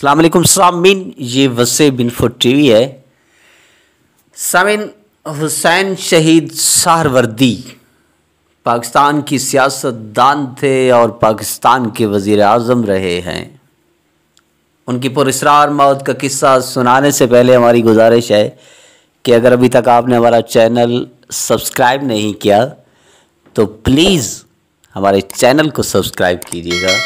अलमैकम सामीन ये बिन info T V है सामिन हुसैन शहीद सहरवर्दी पाकिस्तान की सियासतदान थे और पाकिस्तान के वज़ी अजम रहे हैं उनकी पुरस्रार मौत का किस्सा सुनाने से पहले हमारी गुजारिश है कि अगर अभी तक आपने हमारा चैनल सब्सक्राइब नहीं किया तो प्लीज़ हमारे चैनल को सब्सक्राइब कीजिएगा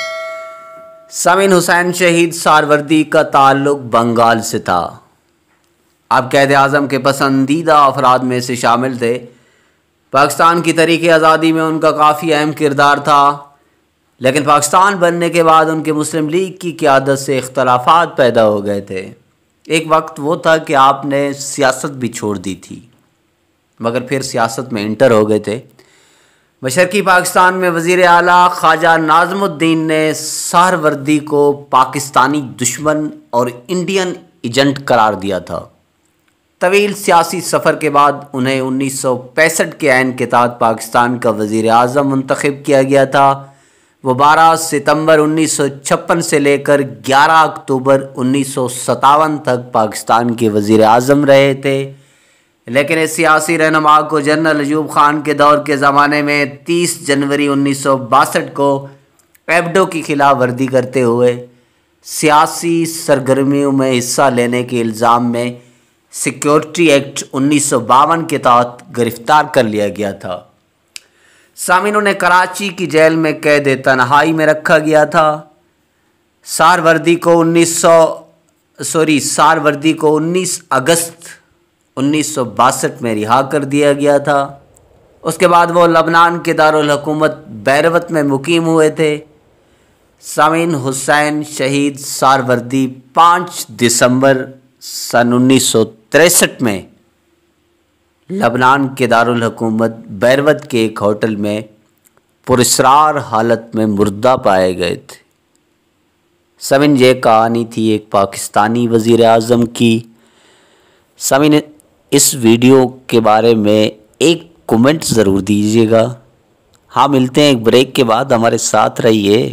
सामिन हुसैन शहीद सारवर्दी का ताल्लुक बंगाल से था आप कैद आज़म के पसंदीदा अफराद में से शामिल थे पाकिस्तान की तरीके आज़ादी में उनका काफ़ी अहम किरदार था लेकिन पाकिस्तान बनने के बाद उनके मुस्लिम लीग की क्यादत से अख्तलाफात पैदा हो गए थे एक वक्त वो था कि आपने सियासत भी छोड़ दी थी मगर फिर सियासत में इंटर हो गए थे मशरकी पाकिस्तान में वज़ी अला ख्वाजा नाजमुद्दीन ने सहरवर्दी को पाकिस्तानी दुश्मन और इंडियन एजेंट करार दिया था तवील सियासी सफ़र के बाद उन्हें उन्नीस सौ पैंसठ के आन के तहत पाकिस्तान का वज़ी अजम मंतखब किया गया था वो बारह सितम्बर उन्नीस सौ छप्पन से लेकर ग्यारह अक्टूबर उन्नीस सौ सतावन तक पाकिस्तान के वजीर अजम रहे थे लेकिन इस सियासी रहनुमा को जनरल अजूब खान के दौर के ज़माने में 30 जनवरी उन्नीस को एबडो की खिलाफ वर्दी करते हुए सियासी सरगर्मियों में हिस्सा लेने के इल्ज़ाम में सिक्योरिटी एक्ट उन्नीस के तहत गिरफ्तार कर लिया गया था सामिनों उन्हें कराची की जेल में कैद तनहाई में रखा गया था सार वर्दी को 1900 सॉरी सार वर्दी को 19 अगस्त उन्नीस में रिहा कर दिया गया था उसके बाद वो लबनान के दारकूमत बैरवत में मुकीम हुए थे सामिन हुसैन शहीद सारवर्दी पाँच दिसंबर सन उन्नीस में लबनान के दारकूमत बैरवत के एक होटल में पुरस्ार हालत में मुर्दा पाए गए थे समिन ये कहानी थी एक पाकिस्तानी वज़ी अजम की समिन इस वीडियो के बारे में एक कमेंट ज़रूर दीजिएगा हाँ मिलते हैं एक ब्रेक के बाद हमारे साथ रहिए